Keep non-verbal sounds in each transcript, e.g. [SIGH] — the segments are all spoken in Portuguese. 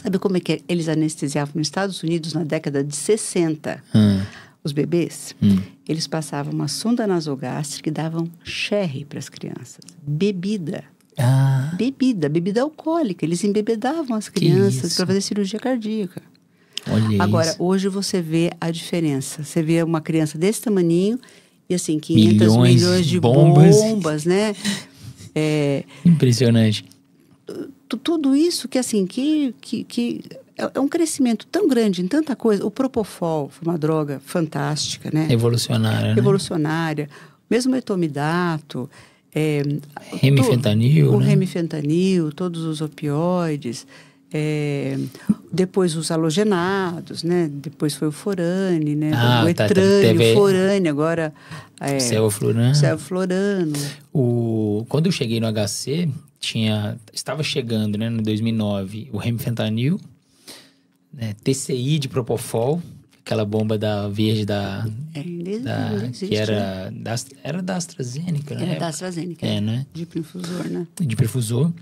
Sabe como é que eles anestesiavam nos Estados Unidos na década de 60? Hum. Os bebês, hum. eles passavam uma sonda nasogástrica e davam xerre para as crianças, bebida. Ah. Bebida, bebida alcoólica. Eles embebedavam as crianças para fazer cirurgia cardíaca. Olha Agora, isso. hoje você vê a diferença. Você vê uma criança desse tamaninho e assim, 500 milhões, milhões de bombas, bombas né? [LAUGHS] É, Impressionante tudo isso que assim que, que, que é, é um crescimento tão grande em tanta coisa. O Propofol foi uma droga fantástica, né? Revolucionária. Né? Revolucionária. Né? Mesmo o etomidato, é, remifentanil, o, né? o remifentanil, todos os opioides. É, depois os halogenados, né? Depois foi o forane, né? Ah, o tá, tá etrane, teve... o forane, agora... É, Selvoflurano. O... Quando eu cheguei no HC, tinha... Estava chegando, né? No 2009, o remfentanil, né? TCI de Propofol, aquela bomba da verde da... É, da existe, que era, né? da, era da AstraZeneca, Era né? da AstraZeneca. É, né? De perfusor, né? De perfusor.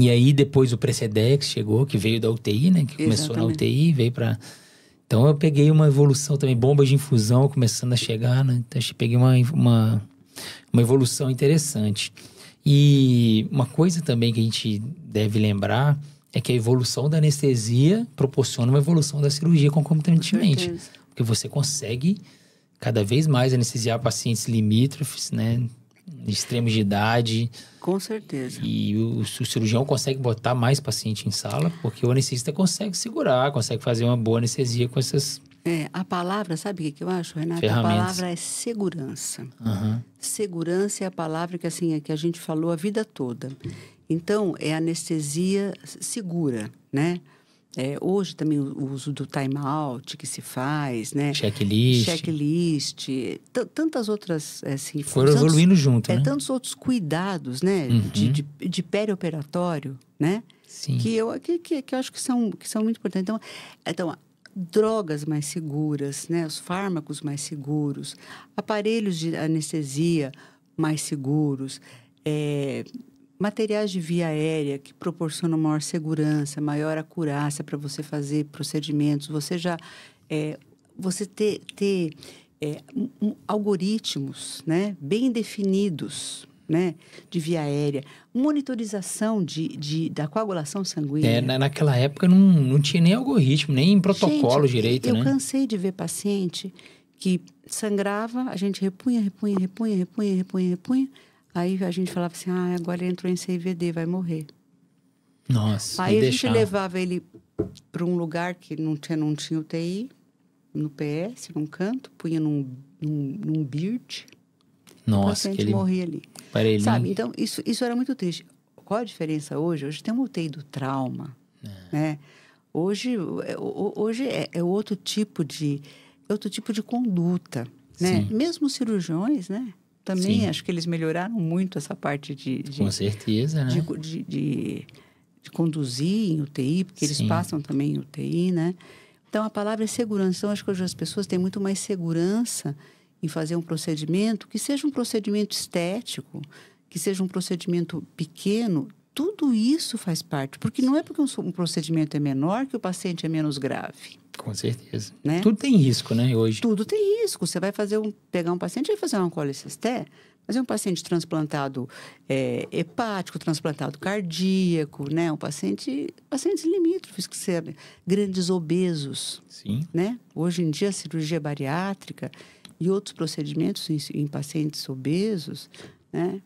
E aí depois o Precedex chegou, que veio da UTI, né? Que Exatamente. começou na UTI, veio para Então eu peguei uma evolução também, bombas de infusão começando a chegar, né? Então eu peguei uma, uma, uma evolução interessante. E uma coisa também que a gente deve lembrar é que a evolução da anestesia proporciona uma evolução da cirurgia concomitantemente. Com porque você consegue cada vez mais anestesiar pacientes limítrofes, né? extremos de idade. Com certeza. E o, o, cirurgião consegue botar mais paciente em sala, porque o anestesista consegue segurar, consegue fazer uma boa anestesia com essas. É, a palavra, sabe o que eu acho, Renato? A palavra é segurança. Uhum. Segurança é a palavra que, assim, é que a gente falou a vida toda. Então, é anestesia segura, né? É, hoje também o uso do timeout que se faz, né? Checklist. Checklist. Tantas outras, é, assim... Foram tantos, evoluindo junto, é, né? Tantos outros cuidados, né? Uhum. De, de, de perioperatório, né? Sim. Que eu, que, que, que eu acho que são, que são muito importantes. Então, então, drogas mais seguras, né? Os fármacos mais seguros. Aparelhos de anestesia mais seguros. É, materiais de via aérea que proporcionam maior segurança, maior acurácia para você fazer procedimentos, você já é, você ter, ter é, um, algoritmos né, bem definidos né, de via aérea, monitorização de, de, da coagulação sanguínea. É, na, naquela época não, não tinha nem algoritmo, nem protocolo gente, direito. Eu né? cansei de ver paciente que sangrava, a gente repunha, repunha, repunha, repunha, repunha, repunha, repunha Aí a gente falava assim, ah, agora ele entrou em CIVD, vai morrer. Nossa, Aí a gente levava ele para um lugar que não tinha, não tinha UTI, no PS, num canto, punha num, num, num bird. Nossa, que paciente ele... morria ali. Parelhinho. Sabe, então isso, isso era muito triste. Qual a diferença hoje? Hoje tem uma UTI do trauma, é. né? Hoje, é, hoje é, é outro tipo de é outro tipo de conduta, né? Sim. Mesmo cirurgiões, né? Também Sim. acho que eles melhoraram muito essa parte de. de Com certeza, né? De, de, de, de conduzir em UTI, porque Sim. eles passam também em UTI, né? Então, a palavra é segurança. Então, acho que hoje as pessoas têm muito mais segurança em fazer um procedimento, que seja um procedimento estético, que seja um procedimento pequeno, tudo isso faz parte, porque não é porque um, um procedimento é menor que o paciente é menos grave. Com certeza. Né? Tudo tem risco, né, hoje? Tudo tem risco. Você vai fazer um, pegar um paciente e fazer uma colecistectomia, mas é um paciente transplantado é, hepático, transplantado cardíaco, né? Um paciente, pacientes limítrofes que serão grandes obesos, Sim. né? Hoje em dia a cirurgia bariátrica e outros procedimentos em, em pacientes obesos, né?